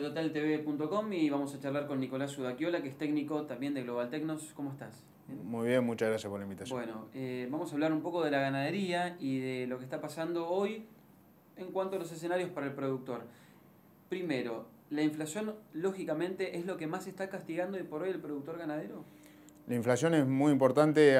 TotalTV.com y vamos a charlar con Nicolás Sudaquiola, que es técnico también de Global Tecnos. ¿Cómo estás? Muy bien, muchas gracias por la invitación. Bueno, eh, vamos a hablar un poco de la ganadería y de lo que está pasando hoy en cuanto a los escenarios para el productor. Primero, ¿la inflación lógicamente es lo que más está castigando y por hoy el productor ganadero? La inflación es muy importante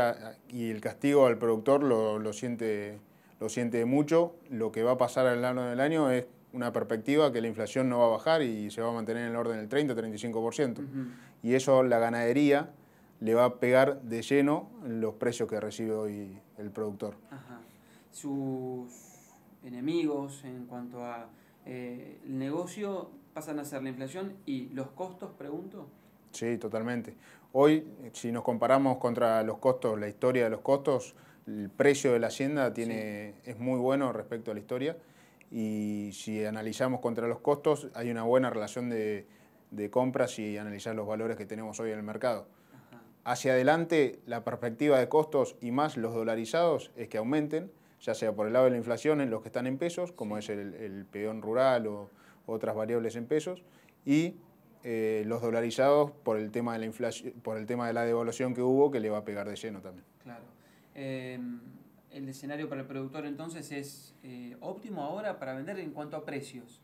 y el castigo al productor lo, siente, lo siente mucho. Lo que va a pasar al lo largo del año es una perspectiva que la inflación no va a bajar y se va a mantener en el orden del 30-35%. Y eso la ganadería le va a pegar de lleno los precios que recibe hoy el productor. Sus enemigos en cuanto a eh, el negocio pasan a ser la inflación y los costos, pregunto. Sí, totalmente. Hoy, si nos comparamos contra los costos, la historia de los costos, el precio de la hacienda tiene, es muy bueno respecto a la historia y si analizamos contra los costos, hay una buena relación de, compras y analizar los valores que tenemos hoy en el mercado. Hacia adelante, la perspectiva de costos y más los dolarizados es que aumenten, ya sea por el lado de la inflación en los que están en pesos, como es el, peón rural o otras variables en pesos, y eh, los dolarizados por el, tema de la por el tema de la devaluación que hubo, que le va a pegar de lleno también. Claro. Em, el escenario para el productor entonces es eh, óptimo ahora para vender en cuanto a precios?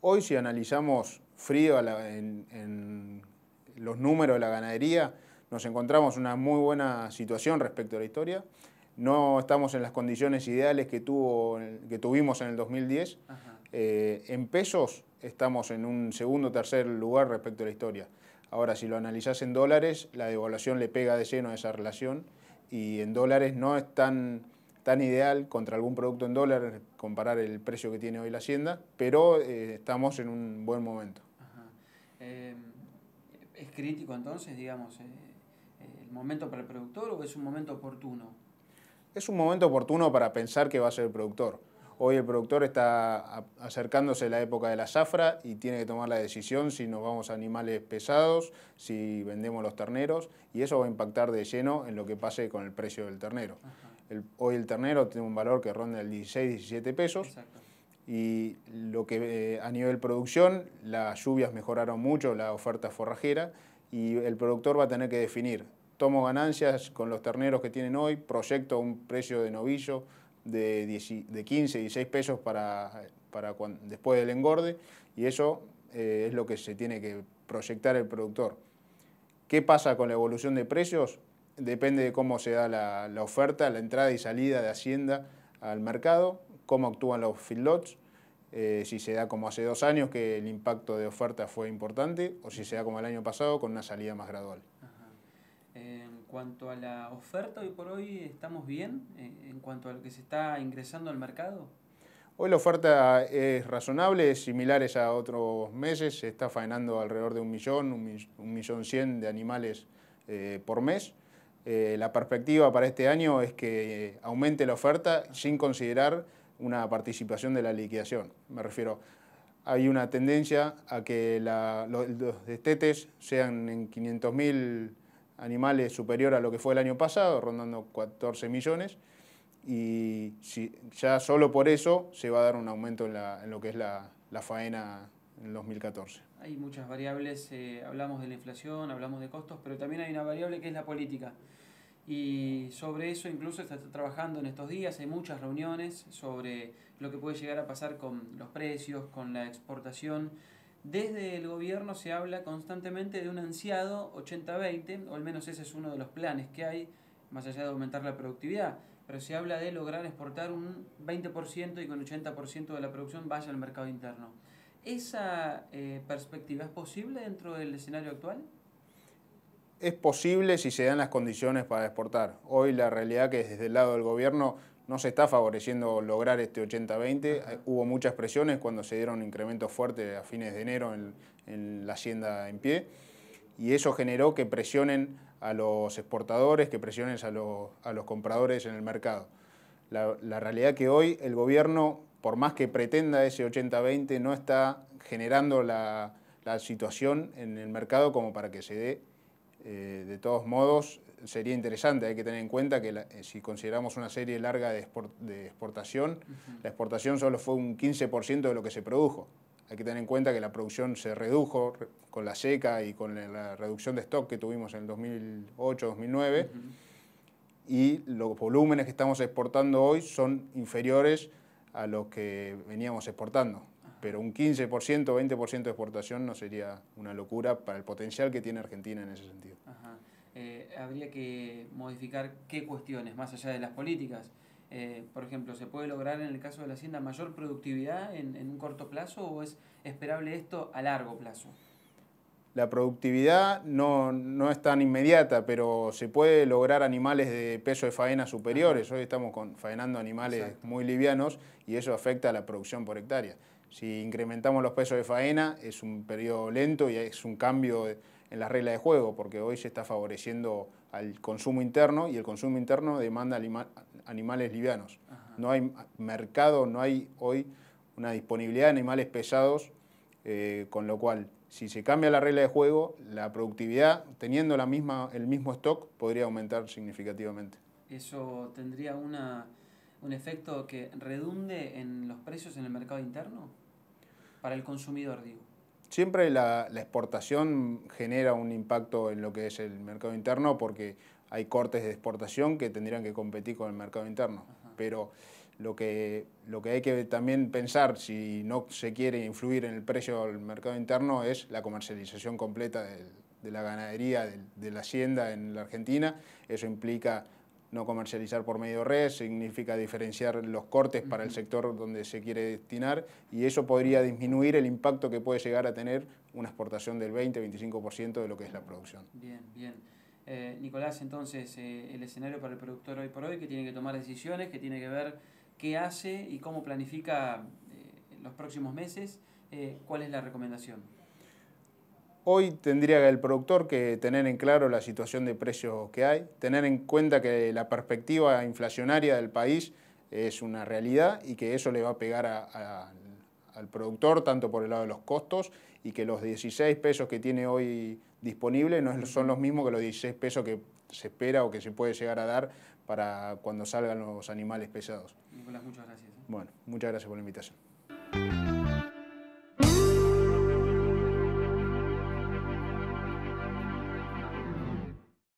Hoy si analizamos frío en, los números de la ganadería, nos encontramos una muy buena situación respecto a la historia. No estamos en las condiciones ideales que, tuvo, que tuvimos en el 2010. Eh, en pesos estamos en un segundo o tercer lugar respecto a la historia. Ahora, si lo analizás en dólares, la devaluación le pega de lleno a esa relación y en dólares no es tan, tan ideal contra algún producto en dólares comparar el precio que tiene hoy la Hacienda, pero eh, estamos en un buen momento. Eh, ¿Es crítico entonces, digamos, eh, el momento para el productor o es un momento oportuno? Es un momento oportuno para pensar que va a ser el productor. Hoy el productor está acercándose a la época de la zafra y tiene que tomar la decisión si nos vamos a animales pesados, si vendemos los terneros, y eso va a impactar de lleno en lo que pase con el precio del ternero. hoy el ternero tiene un valor que ronda el 16, 17 pesos. Y lo que eh, a nivel producción, las lluvias mejoraron mucho, la oferta forrajera, y el productor va a tener que definir, tomo ganancias con los terneros que tienen hoy, proyecto un precio de novillo de, 10, de 15, 16 pesos para, para después del engorde y eso eh, es lo que se tiene que proyectar el productor. ¿Qué pasa con la evolución de precios? Depende de cómo se da la, oferta, la entrada y salida de Hacienda al mercado, cómo actúan los feedlots, eh, si se da como hace dos años que el impacto de oferta fue importante o si se da como el año pasado con una salida más gradual. Em, en cuanto a la oferta, hoy por hoy estamos bien eh, en cuanto a lo que se está ingresando al mercado. Hoy la oferta es razonable, es similar a otros meses, se está faenando alrededor de un millón, un millón cien de animales eh, por mes. Eh, la perspectiva para este año es que aumente la oferta sin considerar una participación de la liquidación. Me refiero, hay una tendencia a que los, los, destetes sean en 500.000 animales superior a lo que fue el año pasado, rondando 14 millones. Y si, ya solo por eso se va a dar un aumento en, lo que es la, faena en 2014. Hay muchas variables, eh, hablamos de la inflación, hablamos de costos, pero también hay una variable que es la política. Y sobre eso incluso está trabajando en estos días, hay muchas reuniones sobre lo que puede llegar a pasar con los precios, con la exportación. Desde el gobierno se habla constantemente de un ansiado 80-20, o al menos ese es uno de los planes que hay, más allá de aumentar la productividad, pero se habla de lograr exportar un 20% y con 80% de la producción vaya al mercado interno. ¿Esa eh, perspectiva es posible dentro del escenario actual? Es posible si se dan las condiciones para exportar. Hoy la realidad que desde el lado del gobierno no se está favoreciendo lograr este 80-20. Hubo muchas presiones cuando se dieron incrementos fuertes a fines de enero en, la hacienda en pie. Y eso generó que presionen a los exportadores, que presionen a los, compradores en el mercado. La, realidad realidad que hoy el gobierno, por más que pretenda ese 80-20, no está generando la, situación en el mercado como para que se dé eh, de todos modos, sería interesante, hay que tener en cuenta que eh, si consideramos una serie larga de, exportación, la exportación solo fue un 15% de lo que se produjo. Hay que tener en cuenta que la producción se redujo con la seca y con la reducción de stock que tuvimos en el 2008-2009. Y los volúmenes que estamos exportando hoy son inferiores a los que veníamos exportando. Pero un 15%, 20% de exportación no sería una locura para el potencial que tiene Argentina en ese sentido. Eh, habría que modificar qué cuestiones, más allá de las políticas. Eh, por ejemplo, ¿se puede lograr en el caso de la hacienda mayor productividad en, un corto plazo o es esperable esto a largo plazo? La productividad no, es tan inmediata, pero se puede lograr animales de peso de faena superiores. Hoy estamos faenando animales muy livianos y eso afecta a la producción por hectárea. Si incrementamos los pesos de faena, es un periodo lento y es un cambio en la regla de juego, porque hoy se está favoreciendo al consumo interno y el consumo interno demanda animales livianos. No hay mercado, no hay hoy una disponibilidad de animales pesados, eh, con lo cual si se cambia la regla de juego, la productividad, teniendo la misma, el mismo stock, podría aumentar significativamente. ¿Eso tendría un efecto que redunde en los precios en el mercado interno? Para el consumidor, digo. Siempre la, exportación genera un impacto en lo que es el mercado interno porque hay cortes de exportación que tendrían que competir con el mercado interno. Pero lo que, lo que hay que también pensar, si no se quiere influir en el precio del mercado interno, es la comercialización completa de la ganadería, de, la hacienda en la Argentina. Eso implica no comercializar por medio red significa diferenciar los cortes para el sector donde se quiere destinar y eso podría disminuir el impacto que puede llegar a tener una exportación del 20-25% de lo que es la producción. Bien, bien. Eh, Nicolás, entonces, eh, el escenario para el productor hoy por hoy que tiene que tomar decisiones, que tiene que ver qué hace y cómo planifica eh, los próximos meses, ¿cuál es la recomendación? Hoy tendría el productor que tener en claro la situación de precios que hay, tener en cuenta que la perspectiva inflacionaria del país es una realidad y que eso le va a pegar al productor tanto por el lado de los costos y que los 16 pesos que tiene hoy disponible no son los mismos que los 16 pesos que se espera o que se puede llegar a dar para cuando salgan los animales pesados. Nicolás, muchas gracias. ¿eh? Bueno, muchas gracias por la invitación.